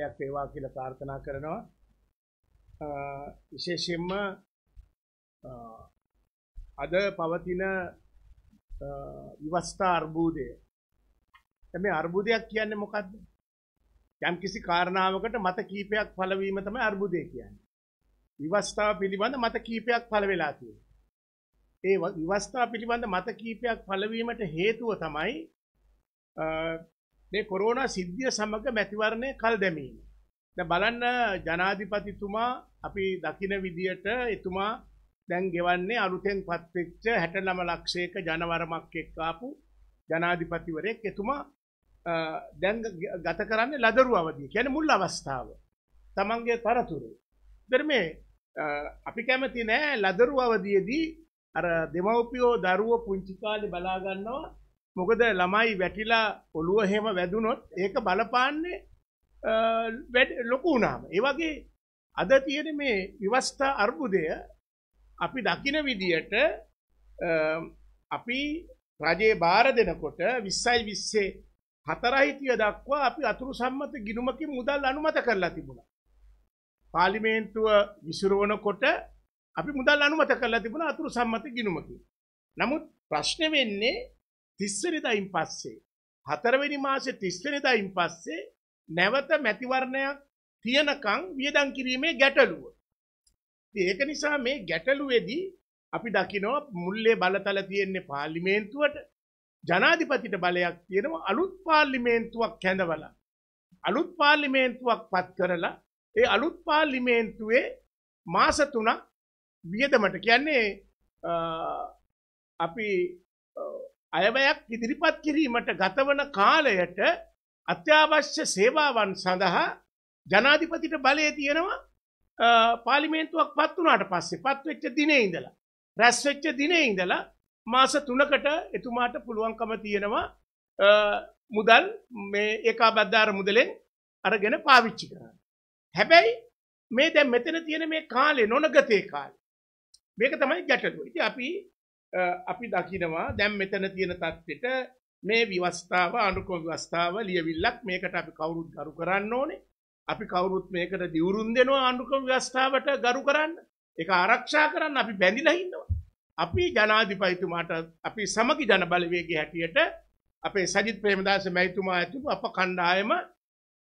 යක් වේවා කියලා ප්‍රාර්ථනා කරනවා. විශේෂයෙන්ම අද පවතින විවස්ථා අර්බුදය. මේ අර්බුදයක් කියන්නේ මොකද්ද? යම් කිසි කාරණාවකට මත කීපයක් පළවීම තමයි අර්බුදය කියන්නේ. විවස්ථාව පිළිබඳ මත කීපයක් පළ වෙලා තියෙනවා. ඒ විවස්ථාව පිළිබඳ මත කීපයක් පළවීමට හේතුව තමයි මේ කොරෝනා සිද්ධිය සමග මැතිවරණය කල් දැමීම. දැන් බලන්න ජනාධිපතිතුමා අපි දකින විදියට එතුමා දැන් ගෙවන්නේ අලුතෙන් පත්වෙච්ච 69 ලක්ෂයක ජනවරමක් එක්ක ආපු ජනාධිපතිවරයෙක් එතුමා දැන් ගත කරන්නේ ලදරු අවධිය. කියන්නේ මුල් අවස්ථාව. තමන්ගේ තරතුරු. ධර්මයේ අපි කැමති නෑ ලදරු අවධියේදී අර දෙමව්පියෝ දරුවෝ පුංචි කාලේ බලා ගන්නවා මොකද ළමයි වැටිලා ඔළුව හෙම වැදුනොත් ඒක බලපාන්නේ ලොකු වුණාම ඒ වගේ අද තියෙන මේ විවස්ථා අර්බුදය අපි දකින විදියට අපි රජයේ බාර දෙනකොට 20යි 20 හතරයි 30 දක්වා අපි අතුරු සම්මත ගිණුමකින් මුදල් අනුමත කරලා තිබුණා. පාර්ලිමේන්තුව විසිරවනකොට අපි මුදල් අනුමත කරලා තිබුණා අතුරු සම්මත ගිණුමකින්. නමුත් ප්‍රශ්නේ වෙන්නේ තිස්සනිදයින් පස්සේ. හතරවෙනි මාසේ තිස්සනිදයින් පස්සේ නැවත මැතිවරණයක් තියනකං වියදං කිරීමේ ගැටලුව. ඒක නිසා මේ ගැටලුවේදී අපි දකිනෝ මුල්ලේ බලතල තියෙන්නේ පාර්ලිමේන්තුවට ජනාධිපතිට බලයක් තියෙනවා අලුත් පාර්ලිමේන්තුවක් හැඳවල. අලුත් පාර්ලිමේන්තුවක් පත් කරලා ඒ අලුත් පාර්ලිමේන්තුවේ මාසතුනක් වියදමට කියන්නේ අපි අයවැයක් ඉදිරිපත් කිරීමට ගතවන කාලයට අත්‍යවශ්‍ය සේවාවන් සඳහා ජනාධිපතිට බලය තියෙනවා පාලිමේන්තුවක් පත් වනාට පස්සේ පත්වෙච්ච දිනේ ඉඳලා රැස්වෙච්ච දිනේ ඉඳලා මාස තුනකට එතුමාට පුළුවන්කම තියෙනවා මුදල් මේ ඒකා බද්ධාර මුදලෙන් අරගෙන පාවිච්චි කරන්න. හැබැයි මේ දැ මෙතන තියෙන මේ කාලේ නොනගතේ කාල මේක තමයි ගැටලුව ඉති අපි අපි දකිනවා දැම් මෙතන තියෙන තත්වෙට මේ විවස්ථාව අනුකොම වස්ථාව ලියවිල්ලක් මේකට අපි කවුරුත් ගරු කරන්න ඕනේ අපි කවුරුත් මේකට දිවුරුන් දෙෙනවා අනුකම ව්‍යස්ථාවට ගරු කරන්න එක ආරක්ෂා කරන්න අපි බැඳිලා ඉන්නවා අපි ජනාධිපයිතුමාට අපි සමගි ජන බලවේගේ හැටියට අපේ සජිත් ප්‍රේමදාස මැයිතුමා ඇතුපු අප කණ්ඩායම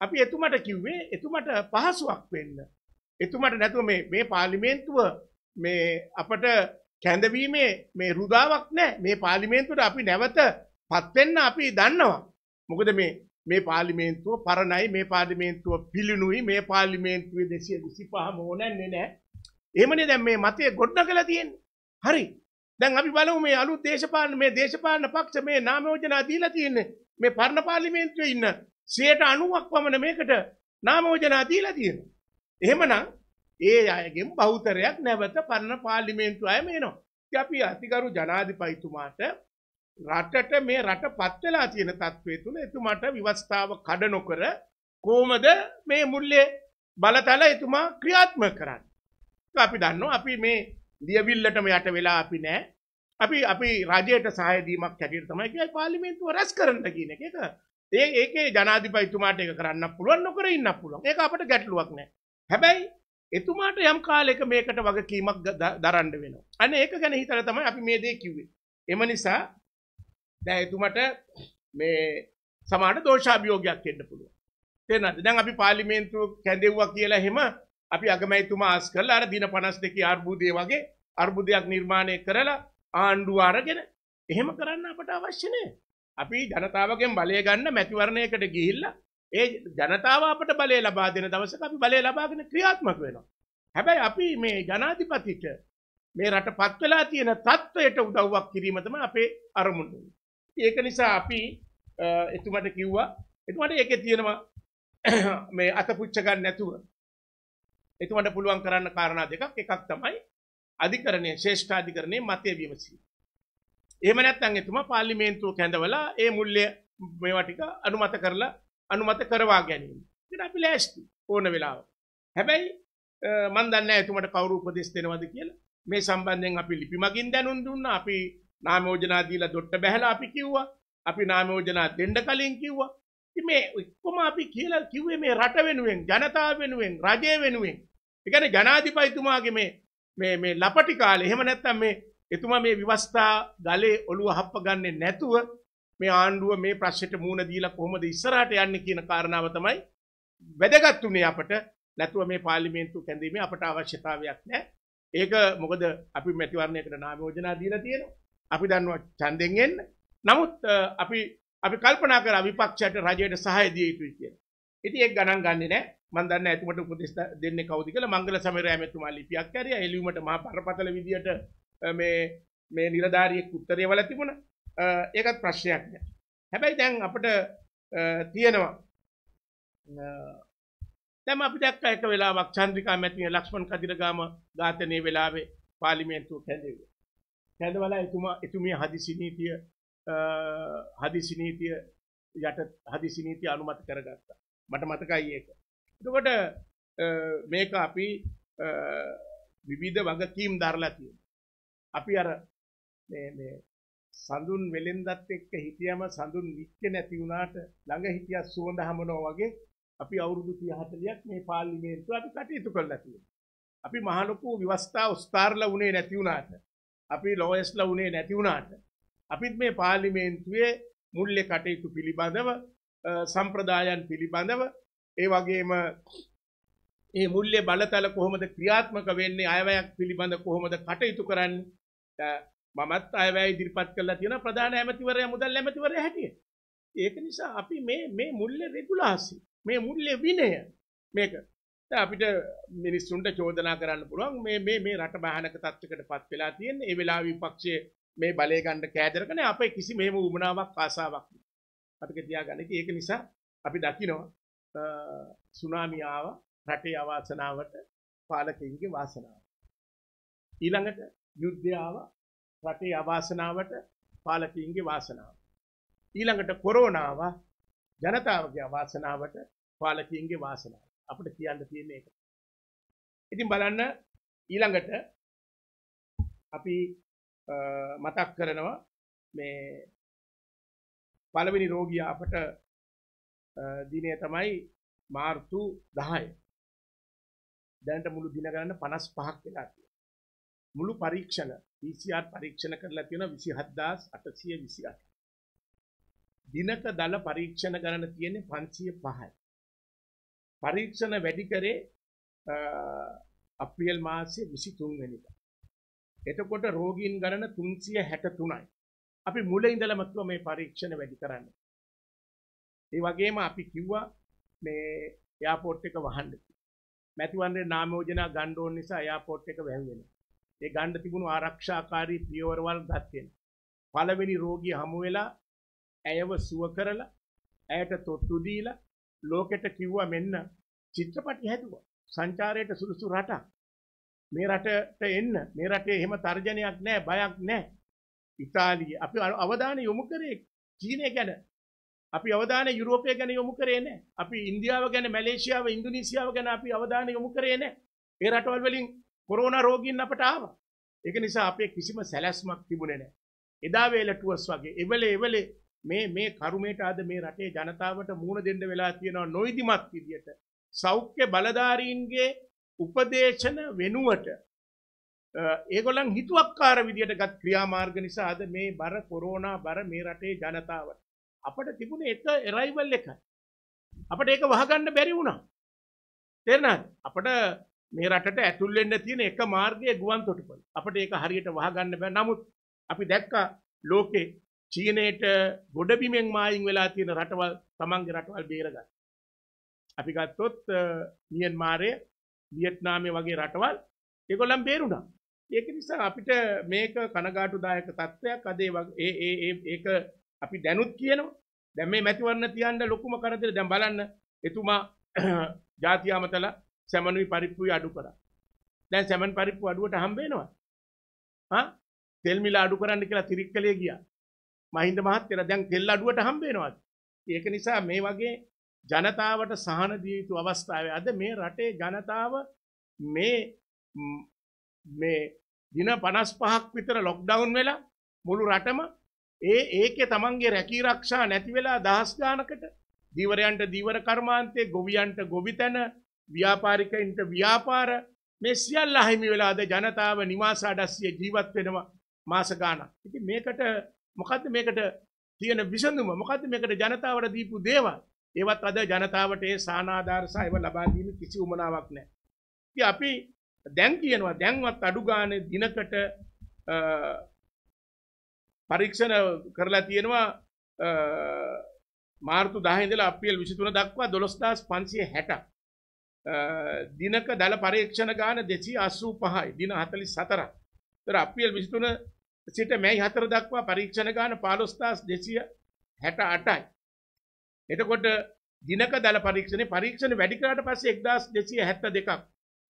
අපි එතුමට කිව්වේ එතුමට පහසුවක් වෙන්න එතුමට නැතුව මේ පාලිමේන්තුව මේ අපට කැඳවීමේ මේ රුදාවක් නෑ මේ පාලිමේන්තුවට අපි නැවත පත්වෙන්න අපි දන්නවා. මොකද මේ මේ පාලිමේන්තුව පරණයි මේ පාලිමේන්තුව පිළිනුයි මේ පාලිමේන්තුවේ දෙසිය විසි පහම ඕනැන්නේ නෑ. එමනි දැන් මේ මතය ගොඩ්ඩ කලා තියෙන් හරි දැන් අපි බලමු මේ අලුත් දේශපාලන මේ දේශපාලන පක්ෂ මේ නාමයෝජනා දීලා තියෙන්නේ මේ පරණ පාර්ලිමේන්තුවේ ඉන්න 90ක් පමණ මේකට නාමයෝජනා දීලා තියෙනවා. එහෙමනම් ඒ අයගෙන් බෞතරයක් නැවත පරණ පාර්ලිමේන්තු අය මේනවා. ඉතින් අපි අතිගරු ජනාධිපතිතුමාට රටට මේ රට පත් වෙලා තියෙන තත්ත්වය තුල එතුමාට විවස්ථාව කඩ නොකර කොහොමද මේ මුල්ලේ බලතල එතුමා ක්‍රියාත්මක කරන්නේ. අපි දන්නවා අපි මේ ලියවිල්ලටම යට වෙලා අපි නෑ. අපි අපි රජයට සහාය දීමක් හැටියට තමයි කියන්නේ පාර්ලිමේන්තුව රැස් කරන්න කියන එක. ඒක ඒකේ ජනාධිපතිතුමාට ඒක කරන්න පුළුවන් නොකර ඉන්න පුළුවන්. ඒක අපිට ගැටලුවක් නෑ. හැබැයි එතුමාට යම් කාලෙක මේකට වගකීමක් දරන්න වෙනවා. අන්න ඒක ගැන හිතලා තමයි අපි මේ දේ කිව්වේ. එම නිසා දැන් එතුමට මේ සමාන දෝෂාභියෝගයක් එන්න පුළුවන්. තේරෙනවද? දැන් අපි පාර්ලිමේන්තුව කැඳෙව්වා කියලා එහෙම අපි අගමැතිතුමා ආස් කරලා අර දින 52 අර්බුදයේ වගේ අර්බුදයක් නිර්මාණය කරලා ආණ්ඩුව අරගෙන එහෙම කරන්න අපට අවශ්‍ය නැහැ. අපි ජනතාවගෙන් බලය ගන්න මැතිවරණයකට ගිහිල්ලා ඒ ජනතාව අපට බලය ලබා දෙන දවසක අපි බලය ලබාගෙන ක්‍රියාත්මක වෙනවා. හැබැයි අපි මේ ජනාධිපතිට මේ රට පත් වෙලා තියෙන තත්ත්වයට උදව්වක් කිරීම තමයි අපේ අරමුණ. ඒක නිසා අපි එතුමට කිව්වා එතුමට ඒකේ තියෙනවා මේ අත පුච්ච ගන්න නැතුව එතුමට පුළුවන් කරන්න කාරණා දෙකක් එකක් තමයි අධිකරණයේ ශ්‍රේෂ්ඨාධිකරණයේ මතය විමසීම. එහෙම නැත්නම් එතුමා පාර්ලිමේන්තුව කැඳවලා ඒ මුල්‍ය මේවා ටික අනුමත කරලා අනුමත කරවා ගැනීම ට අපි ලෑස්ති ඕන වෙලාව හැබැයි මන්දන්න ඇතුමට කවරු උපදෙස් දෙෙනවද කියලා මේ සම්බන්ධයෙන් අපි ලිපිමගින් දැනුන් දුන්න අපි නාමෝජනාදීලා දොට්ට බැහලා අපි කිව්වා අපි නාමෝජනා දෙන්ඩ කලින් කිව්වා මේ එක්කොම අපි කියලා කිව්වේ මේ රට වෙනුවෙන් ජනතාව වෙනුවෙන් රජය වෙනුවෙන් එකන ජනාධිපයිතුමාගේ මේ මේ මේ ලපටි කාලේ එහෙම නැත්තම් මේ එතුමා මේ විවස්ථා ගලේ ඔළුව හප්ප ගන්නේ නැතුව මේ ආණ්ඩුව මේ ප්‍රශ්යට මූුණ දීලා කොහොමද ඉස්සරහට යන්න කියන කාරණාව තමයි වැදගත් වුණේ අපට නැතුව මේ පාලිමේන්තු කැඳීමේ අපට අවශ්‍යතාවයක් නෑ ඒක මොකද අපි මැතිවරණයකට නාමෝජනා දීලා තියෙනවා අපි දන්නවා ඡන්දෙන් එන්න නමුත් අපි අපි කල්පනා කරා විපක්ෂයට රජයට සහාය දිය යුතුයි කියලා. ඉතින් ඒක ගණන් ගන්නේ නැහැ. මම දන්නේ එතුමට උපදෙස් දෙන්නේ කවුද කියලා මංගල සමරය මෙතුමා ලිපියක් කැරියා එළියුමට මහා බරපතල විදියට මේ මේ නිලධාරියෙක් උත්තරය වල තිබුණා. ඒකත් ප්‍රශ්නයක්ද හැබැයි දැන් අපට තියෙනවා තැම අපි දැක්ක එක වෙලාවක් චන්ද්‍රිකා මැතිය ලක්ෂ්මන් කදිරගාම ඝාතනය වෙලාවේ පාලිමේන්තුව කැඳව කැඳවලා එතුමා එතුමිය හදිසිනීතිය හදිසිනීතිය යට හදිසිනීතිය අනුමත කරගත්තා මට මතකයි ඒක එතකොට මේක අපි විවිධ වගකීම් දරලා තියෙනවා අපි අර මේ මේ සඳුන් වෙලෙන්දත් එක්ක හිටියම සඳුන් විච්ච නැති වුණාට ළඟ හිටියා සුවඳ හමනවා වගේ අපි අවුරුදු 30 40ක් මේ පාර්ලිමේන්තුව අපි කටයුතු කළා තියෙනවා. අපි මහ ලොකු ව්‍යවස්ථා උස්තාරලා උනේ නැති වුණාට අපි ලෝයස්ලා උනේ නැති වුණාට අපිත් මේ පාර්ලිමේන්තුවේ මුල්ලේ කටයුතු පිළිබඳව සම්ප්‍රදායන් පිළිබඳව ඒ වගේම ඒ මුල්ලේ බලතල කොහොමද ක්‍රියාත්මක වෙන්නේ අයවැයක් පිළිබඳ කොහොමද කටයුතු කරන්නේ මමත් අයවැය ඉදිරිපත් කරලා තියෙන ප්‍රධාන ඇමතිවරයා මුදල් ඇමතිවරයා හැටියට. ඒක නිසා අපි මේ මේ මුල්‍ය රෙගුලාසි මේ මුල්‍ය විනය මේක අපිට මිනිස්සුන්ට චෝදනා කරන්න පුළුවන් මේ මේ මේ රට බාහනක තත්ත්වයකටපත් වෙලා තියෙන ඒ වෙලාව විපක්ෂයේ මේ බලය ගන්න කෑදරකනේ අපේ කිසි මෙහෙම උමනාවක් ආසාවක් අපිට තියාගන්න. ඉතින් ඒක නිසා අපි දකිනවා සුනාමි ආව රටේ අවාසනාවට පාලකයින්ගේ වාසනාව. ඊළඟට යුද්ධය ආවා රටේ අවාසනාවට පාලකීන්ගේ වාසනාව. ඊළඟට කොරෝනාව ජනතාවගේ අවාසනාවට පාලකීන්ගේ වාසනාව. අපිට කියන්න තියෙන එක. ඉතින් බලන්න ඊළඟට අපි මතක් කරනවා මේ පළවෙනි රෝගියා අපට දිනය තමයි මාර්තු 10. දැනට මුළු දින ගණන 55ක් වෙලා තියෙනවා. මුළු පරීක්ෂණ PCR පරීක්ෂණ කරලා තියෙනවා 27828. දිනක දල පරීක්ෂණ ගණන තියෙන්නේ 505යි. පරීක්ෂණ වැඩි කරේ අප්‍රේල් මාසයේ 23 වෙනිදා. එතකොට රෝගීන් ගණන 363යි. අපි මුල ඉඳලම කිව්වා මේ පරීක්ෂණ වැඩි කරන්න. ඒ වගේම අපි කිව්වා මේ එයාපෝට් එක වහන්න. මැතිවරණේ නාම යෝජනා ගන්න ඕන නිසා එයාපෝට් එක වැහුවෙනවා. ඒ ගණ්ඩ තිබුණු ආරක්ෂාකාරී පියවරවල් ගත්තෙන්. පළවෙනි රෝගී හමුවෙලා ඇයව සුව කරලා ඇයට තොත්තුදීල ලෝකෙට කිව්වා මෙන්න චිත්‍රපටි හැතුවා සංචාරයට සුදුසු රටක් මේ රටට එන්න මේ රටේ එහෙම තර්ජනයක් නෑ බයක් නෑ ඉතාලිය අපි අවධානය යොමු කරේ චීනය ගැන අපි අවධාන යුරෝපය ගැන යොමු කරේ නෑ අපි ඉන්දියාව ගැන මැලේසියාව ඉන්දුනීසියාව ගැන අපි අවධාන යොමු කරේ නෑ ඒ රටවල් වලින් කොරෝන රෝගීන් අපට ආවා. ඒක නිසා අපේ කිසිම සැලැස්මක් තිබුණේ නැහැ. එදා වේලටුවස් වගේ එවලේ එවලේ මේ මේ කරුමේට අද මේ රටේ ජනතාවට මූණ දෙන්න වෙලා තියෙනවා නොයිදිමත් විදියට. සෞඛ්‍ය බලධාරීන්ගේ උපදේශන වෙනුවට ඒගොල්ලන් හිතුවක්කාර විදියට ගත් ක්‍රියාමාර්ග නිසා අද මේ බර කොරෝනා බර මේ රටේ ජනතාවට අපට තිබුණේ එක එරයිවල් එකයි අපට ඒක වහගන්න බැරි වුණා තේරෙනවද අපට මේ රටට ඇතුල් වෙන්න තියෙන එක මාර්ගය ගුවන් තොටුපළ. අපිට ඒක හරියට වහගන්න බෑ. නමුත් අපි දැක්කා ලෝකේ චීනයට ගොඩබිමෙන් මායින් වෙලා තියෙන රටවල් තමන්ගේ රටවල් බේරගන්න. අපි ගත්තොත් මියන්මාරය, වියට්නාමය වගේ රටවල් ඒගොල්ලන් බේරුණා. ඒක නිසා අපිට මේක කනගාටුදායක තත්ත්වයක් අද ඒ ඒ ඒක අපි දැනුත් කියනවා. දැන් මේ මැතිවරණ තියන්න ලොකුම කරදර දැන් බලන්න එතුමා ජාතිය අමතලා සැමනුයි පරිප්පුයි අඩු කරා. දැන් සැමන් පරිප්පු අඩුවට හම්බ වෙනවා. හා තෙල් මිල අඩු කරන්න කියලා තිරික්කලේ ගියා. මහින්ද මහත්තයා දැන් තෙල් අඩුවට හම්බ වෙනවා. ඒක නිසා මේ වගේ ජනතාවට සහන දිය යුතු අවස්ථාවේ අද මේ රටේ ජනතාව මේ මේ දින 55ක් විතර ලොක්ඩවුන් වෙලා මුළු රටම ඒ ඒකේ තමන්ගේ රැකී ආරක්ෂා නැති වෙලා දහස් ගානකට දීවරයන්ට දීවර කර්මාන්තේ ගොවියන්ට ගොවිතැන ව්‍යාපාරිකයින්ට ව්‍යාපාර මේ සියල් අහිමි වෙලාද ජනතාව නිවාස අඩස්සිය ජීවත් වෙනවා මාසගාන ඉති මේකට මොකද මේකට තියෙන විසඳුම මොකද මේකට ජනතාවට දීපු දේවල් ඒවත් අද ජනතාවට ඒ සානාධාර සහ ඒව ලබා දීම කිසි උමනාවක් නැහැ. ඉතින් අපි දැන් කියනවා දැන්වත් අඩු ගානේ දිනකට පරීක්ෂණ කරලා තියෙනවා මාර්තු 10 ඉඳලා අප්‍රේල් 23 දක්වා 12560 දිනක දළ පරීක්ෂණ ගාන දෙසී අස්සූ පහයි දින හතලි සතරක් තර අපියල් විිස්තුන සිට මැයි හතර දක්වා පරීක්ෂණ ගාන පාලොස්ථාස් දෙසිය හැට අටයි. එතකොට දිනක දළ පරීක්ෂණ පරීක්ෂණ වැඩිකාට පස එක්දස් දෙසිය හැත්ත දෙකක්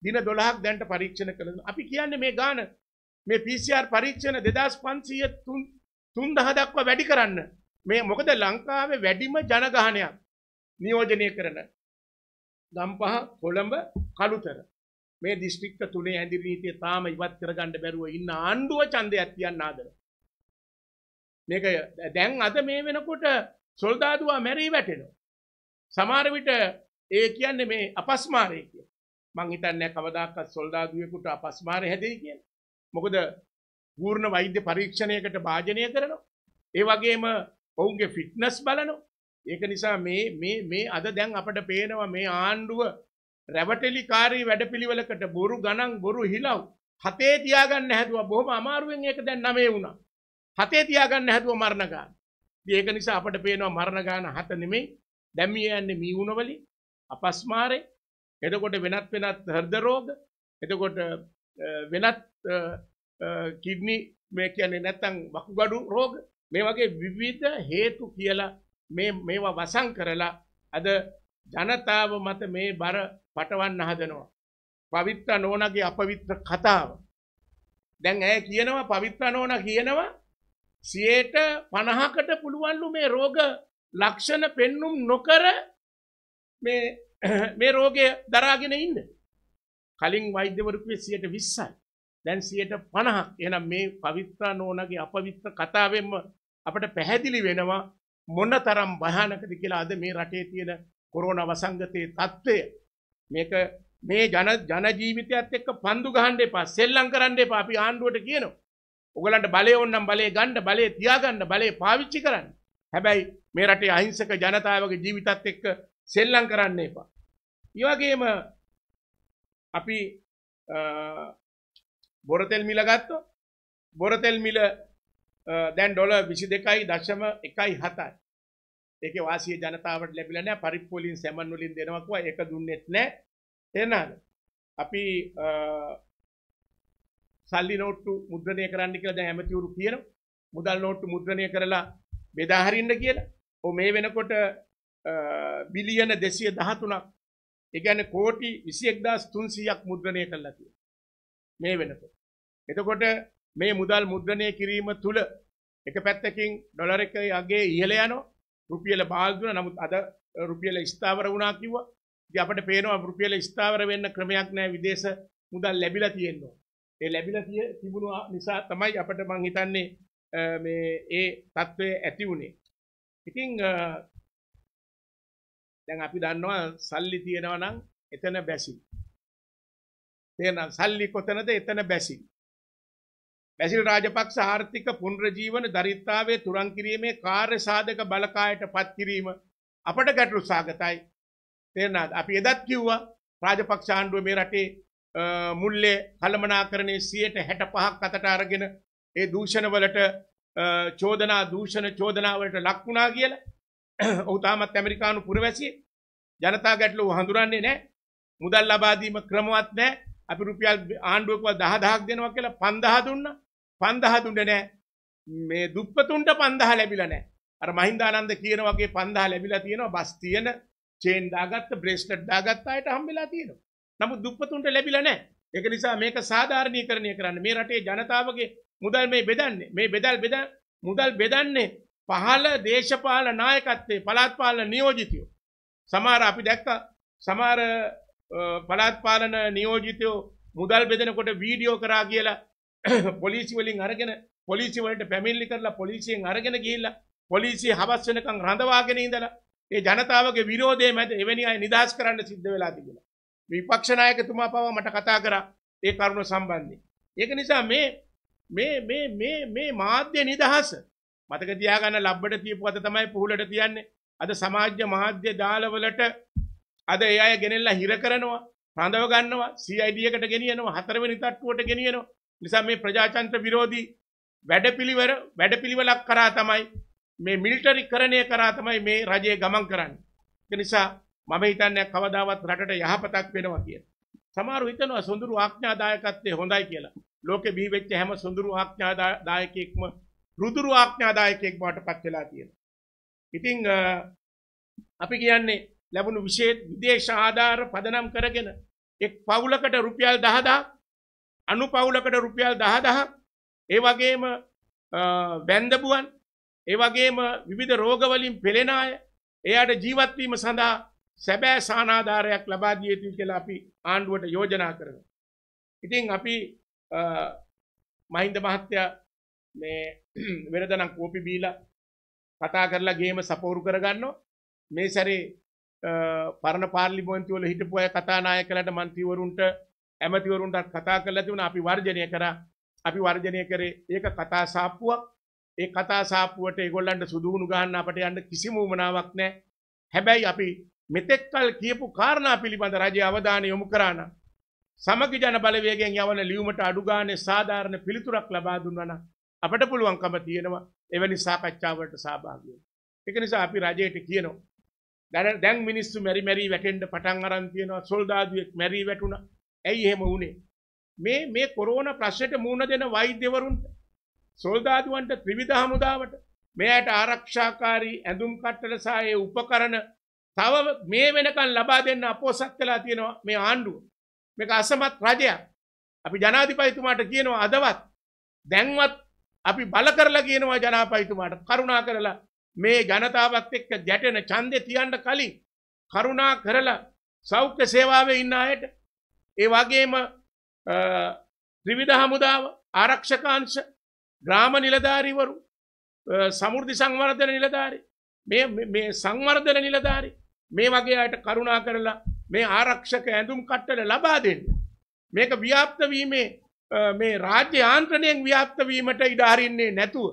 දින දොළහක් දැන්ට පරීක්ෂණ කළ අපි කියන්න මේ ගාන මේ පිසිR පරීක්ෂණ දෙදස් පන්සිය තුන් දහ දක්වා වැඩි කරන්න මේ මොකද ලංකාවේ වැඩිම ජනගානයක් නියෝජනය කරන දම්පහ කොළඹ කළුතර මේ දිස්ත්‍රික්ක තුනේ ඇඳිරි නීතිය තාම ඉවත් කරගන්න බැරුව ඉන්න ආණ්ඩුව ඡන්දයක් තියන්න ආදර. මේක දැන් අද මේ වෙනකොට සොල්දාදුවා මැරී වැටෙනවා. සමහර විට ඒ කියන්නේ මේ අපස්මාරය කියන. මං හිතන්නේ කවදාකවත් සොල්දාදුවෙකුට අපස්මාරය හැදෙයි කියලා. මොකද පූර්ණ වෛද්‍ය පරීක්ෂණයකට භාජනය කරනවා. ඒ වගේම ඔවුන්ගේ ෆිට්නස් බලනවා. ඒක නිසා මේ මේ මේ අද දැන් අපට පේනවා මේ ආණ්ඩුව රැවටෙලිකාරී වැඩපිළිවෙලකට බොරු ගණන් බොරු හිලව් හතේ තියාගන්න හැදුවා බොහොම අමාරුවෙන් ඒක දැන් නමේ වුණා. හතේ තියාගන්න හැදුව මරණ ගාන. ඒක නිසා අපට පේනවා මරණ ගාන හත නෙමෙයි දැන් මේ යන්නේ මීවුන වලින් අපස්මාරේ එතකොට වෙනත් වෙනත් හෘද රෝග එතකොට වෙනත් කිඩ්නි මේ කියන්නේ නැත්තම් වකුගඩු රෝග මේ වගේ විවිධ හේතු කියලා මේ මේවා වසං කරලා අද ජනතාව මත මේ බර පටවන්න හදනවා. පවිත්‍ර නෝනගේ අපවිත්‍ර කතාව. දැන් ඇය කියනවා පවිත්‍ර නෝන කියනවා සියයට පණහකට පුළුවන්ලු මේ රෝග ලක්ෂණ පෙන්නුම් නොකර මේ රෝගය දරාගෙන ඉන්න. කලින් වෛද්‍යවරුපේ සියයට විස්සයි. දැන් සියයට පණහක් එනම් මේ පවිත්‍ර නෝනගේ අපවිත්‍ර කතාවෙන්ම අපට පැහැදිලි වෙනවා මොන්න තරම් භයානකද කියලා අද මේ රටේ තියෙන කොරෝන වසංගතයේ තත්ත්වය මේක මේ ජන ජනජීවිතයත් එක්ක පන්දු ගහන්ඩ එපා සෙල්ලං කරන්න එපා අපි ආණ්ඩුවට කියනවා ඔගලන්ට බලය ඔන්නම් බලය ගණ්ඩ බලය තියාගන්න බලය පාවිච්චි කරන්න හැබැයි මේ රටේ අහිංසක ජනතාවගේ ජීවිතත් එක්ක සෙල්ලං කරන්න එපා ඒවගේම අපි බොරතෙල් මිල ගත්ත බොරතෙල් මිල දැන් ඩොල විසි දෙකයි දශම එකයි හතයි ඒක වාසිය ජනතාවට ලැබිලනෑ පරිප්පොලින් සැමන්වලින් දෙනවක්වා එක දුන්නෙත් නෑ එෙනද අපි සල්ලි නෝට්ටු මුද්‍රණය කරන්න කියලා දැන් ඇමතිවරු කියන මුදල් නෝට්ටු මුද්‍රණය කරලා බෙදා හරින්න කියලා. ඔව් මේ වෙනකොට බිලියන 213ක් ඒ කියන්නේ කෝටි 21300ක් මුද්‍රණය කළා කියලා. මේ වෙනකොට. එතකොට මේ මුදල් මුද්‍රණය කිරීම තුළ එක පැත්තකින් ඩොලර එක යගේ ඉහළ යනවා රුපියල බාල් දුන නමුත් අද රුපියල ස්ථාවර වුණා කිව්වා ඉතින් අපිට පේනවා රුපියල ස්ථාවර වෙන්න ක්‍රමයක් නැහැ විදේශ මුදල් ලැබිලා තියෙනවා ඒ ලැබිලා තිබුණු නිසා තමයි අපිට මං හිතන්නේ මේ ඒ తත්වය ඇති වුණේ ඉතින් දැන් අපි දන්නවා සල්ලි තියෙනවා නම් එතන බැසි තේන සල්ලි කොතනද එතන බැසි මැසිල් රාජපක්ෂ ආර්ථික පුනරජීවන දරිත්තාවේ තුරන් කිරීමේ කාර්ය සාධක බලකායට පත් කිරීම අපට ගැටලු සාගතයි. තේරෙනවද? අපි එදත් කිව්වා රාජපක්ෂ ආණ්ඩුව මේ රටේ මුල්ලේ කළමනාකරණයේ 65ක් අතට අරගෙන ඒ දූෂණවලට චෝදනා දූෂණ චෝදනාවලට ලක් වුණා කියලා. ඔහු තාමත් ඇමරිකානු පුරවැසියෙක්. ජනතා ගැටලුව හඳුරන්නේ නැහැ. මුදල් ලබා දීම ක්‍රමවත් නැහැ. අපි රුපියල් ආණ්ඩුවකව 10000ක් දෙනවා කියලා 5000 දුන්නා. පන්දහතුන්ට නෑ මේ දුප්පතුන්ට පන්දහ ලැබිල නෑ අර මහින්දානන්ද කියන වගේ පන්දහ ලැබිලා තියෙනවා බස් තියෙන චේන් දාගත්ත බ්‍රේස්ලට් දාගත්ත අයට හම්බෙලා තියෙනවා නමුත් දුප්පතුන්ට ලැබිලා නෑ ඒක නිසා මේක සාධාරණීකරණය කරන්න මේ රටේ ජනතාවගේ මුදල් මේ බෙදන්නේ මේ බෙදල් බෙද මුදල් බෙදන්නේ පහළ දේශපාලන නායකත්වයේ පළාත් පාලන නියෝජිතයෝ සමහර අපි දැක්ක සමහර පළාත් පාලන නියෝජිතයෝ මුදල් බෙදෙනකොට වීඩියෝ කරා කියලා පොලිසිවලින් අරගෙන පොලිසිවලට පැමිල්ලි කරලා පොලිසියෙන් අරගෙන ගිහිල්ලා පොලිසිය හවස් වෙනකන් රඳවාගෙන ඉඳලා ඒ ජනතාවගේ විරෝධය මැද එවැනි අය නිදහස් කරන්න සිද්ධ වෙලා තිබුණා. විපක්ෂ නායකතුමා පවා මට කතා කරා ඒ කරුණ සම්බන්ධයෙන්. ඒක නිසා මේ මේ මේ මේ මේ මාධ්‍ය නිදහස මතක තියාගන්න ලබ්බට තියපු අත තමයි පුහුලට තියන්නේ. අද සමාජ මාධ්‍ය ජාලවලට අද ඒ අය ගෙනෙල්ලා හිර කරනවා, රඳව ගන්නවා, CID එකට ගෙනියනවා, හතරවෙනි තට්ටුවට ගෙනියනවා. නිසා මේ ප්‍රජාතන්ත්‍ර විරෝධී වැඩපිළිවෙර වැඩපිළිවෙලක් කරා තමයි මේ මිලිටරි කරණය කරා තමයි මේ රජය ගමන් කරන්නේ. ඒ නිසා මම හිතන්නේ කවදාවත් රටට යහපතක් වෙනවා කියලා. සමහරු හිතනවා සොඳුරු ආඥාදායකත්වය හොඳයි කියලා. ලෝකෙ බිහි වෙච්ච හැම සොඳුරු ආඥාදායකයෙක්ම රුදුරු ආඥාදායකයෙක් බවට පත් වෙලා තියෙනවා. ඉතින් අපි කියන්නේ ලැබුණු විශේෂ විදේශ ආධාර පදනම් කරගෙන එක් පවුලකට රුපියල් 10000 අනුපවුලකට රුපියල් දහදහ ඒ වගේම වැන්දබුවන් ඒ වගේම විවිධ රෝගවලින් පෙළෙන අය එයාට ජීවත්වීම සඳහා සැබෑ සානාධාරයක් ලබා දිය යුතුයි කියලා අපි ආණ්ඩුවට යෝජනා කරනවා. ඉතින් අපි මහින්ද මහත්තයා මේ වෙනදනම් කෝපි බීලා කතා කරලා ගේම සපෝරු කරගන්නවා. මේ සැරේ පරණ පාර්ලිමේන්තුවල හිටපු අය කතානායකලට මන්ත්‍රීවරුන්ට ඇමතිවරුන්ටත් කතා කරලා තිබුණා අපි වර්ජනය කරා අපි වර්ජනය කරේ ඒක කතා සාප්පුවක් ඒ කතා සාප්පුවට ඒගොල්ලන්ට සුදුහුණු ගන්න අපට යන්න කිසිම උමනාවක් නැහැ හැබැයි අපි මෙතෙක් කල් කියපු කාරණා පිළිබඳ රජයේ අවධානය යොමු කරාන සමගි ජන බලවේගයෙන් යවන ලියුමට අඩු ගානේ සාධාරණ පිළිතුරක් ලබා දුන්නා නම් අපට පුළුවන්කම තියෙනවා එවැනි සාකච්ඡාවලට සහභාගී වෙන්න. ඒක නිසා අපි රජයට කියනවා දැන් මිනිස්සු මෙරි මෙරි වැටෙන්න පටන් අරන් තියෙනවා සොල්දාදුවෙක් මෙරි වැටුණා ඇයි එහෙම වුණේ මේ මේ කොරෝන ප්‍රශ්නයට මුහුණ දෙන වෛද්‍යවරුන්ට සොල්දාදුවන්ට ත්‍රිවිධ හමුදාවට මෙයට ආරක්ෂාකාරී ඇඳුම් කට්ටල සහ ඒ උපකරණ තව මේ වෙනකන් ලබා දෙන්න අපෝසත් වෙලා තියෙනවා මේ ආණ්ඩුව. මේක අසමත් රජයක්. අපි ජනාධිපතිතුමාට කියනවා අදවත් දැන්වත් අපි බල කරලා කියනවා ජනාධිපතිතුමාට කරුණා කරලා මේ ජනතාවත් එක්ක ගැටෙන ඡන්දේ තියන්න කලින් කරුණා කරලා සෞඛ්‍ය සේවාවේ ඉන්න අයට ඒ වගේම ත්‍රිවිධ හමුදාව ආරක්ෂකාංශ ග්‍රාම නිලධාරීවරු සමෘද්ධි සංවර්ධන නිලධාරී මේ මේ සංවර්ධන නිලධාරී මේ වගේ අයට කරුණා කරලා මේ ආරක්ෂක ඇඳුම් කට්ටල ලබා දෙන්න. මේක ව්‍යාප්ත වීමේ මේ රාජ්‍ය යාන්ත්‍රණයෙන් ව්‍යාප්ත වීමට ඉඩ අරින්නේ නැතුව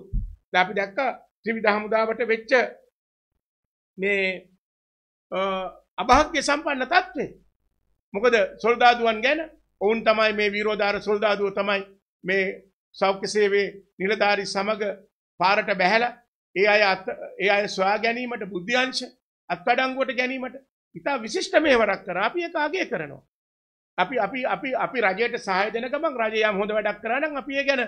දැන් අපි දැක්ක ත්‍රිවිධ හමුදාවට වෙච්ච මේ අභාග්‍ය සම්පන්න තත්ත්වේ මොකද සොල්දාදුවන් ගැන ඔවුන් තමයි මේ විරෝධාර සොල්දාදුව තමයි මේ සෞඛ්‍ය සේවේ නිලධාරි සමග පාරට බැහැල ඒ අය ඒ අය ස්වා ගැනීමට බුද්ධ්‍යංශ අත්කඩංගුවට ගැනීමට ඉතා විශිෂ්ට මේවරක් කර අපි ඒ කාගේ කරනවා. අපි අපි අපි අපි රජයට සහය දෙන ගමන් රජය යම් හොඳ වැඩක් කරා නම් අපි ඒ ගැන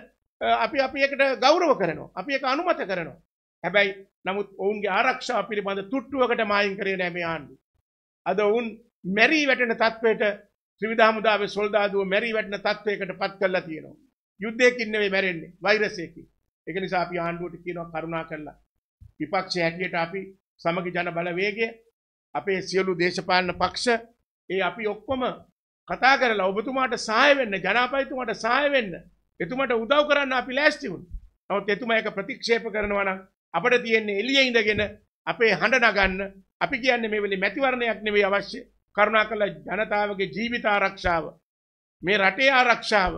අපි අපි ඒකට ගෞරව කරනවා. අපි ඒක අනුමත කරනවා. හැබැයි නමුත් ඔවුන්ගේ ආරක්ෂාව පිළිබඳ තුට්ටුවකට මායින් කරේ නෑ මේ ආණ්ඩුව. අද ඔවුන් මැරී වැටෙන තත්වයට ත්‍රවිධාමුදාව සොල්දාදුව මැරී වැටන තත්වයකට පත් කරලා තියෙනවා. යුද්ධයකින්නවේ මැරෙන්නේ වෛරසයකි. එක නිසා අපි ආණ්ඩුවට කියනවා කරුණා කරලා. විපක්ෂ හැටියට අපි සමග ජන බලවේගය අපේ සියලු දේශපාලන පක්ෂ ඒ අපි ඔක්කොම කතා කරලා ඔබතුමාට සහය වෙන්න ජනාපතිතුමාට සහය වෙන්න එතුමට උදව් කරන්න අපි ලෑස්ති වුණා. නමුත් එතුමා ඒක ප්‍රතික්ෂේප කරනවා නම් අපිට තියෙන්නේ එළියේ ඉඳගෙන අපේ හඬ නගන්න අපි කියන්නේ මේ වෙලේ මැතිවරණයක් නෙවෙයි අවශ්‍ය කරුණා කළ ජනතාවගේ ජීවිත ආරක්ෂාව මේ රටේ ආරක්ෂාව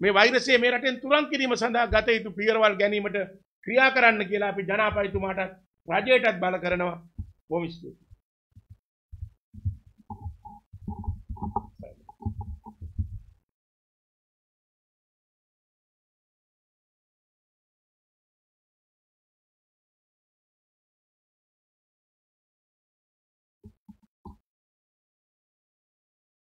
මේ වෛරසය මේ රටෙන් තුරන් කිරීම සඳහා ගත යුතු පියවරවල් ගැනීමට ක්‍රියා කරන්න කියලා අපි ජනාධිපතිතුමාටත් රජයටත් බල කරනවා බොහොම ස්තුතියි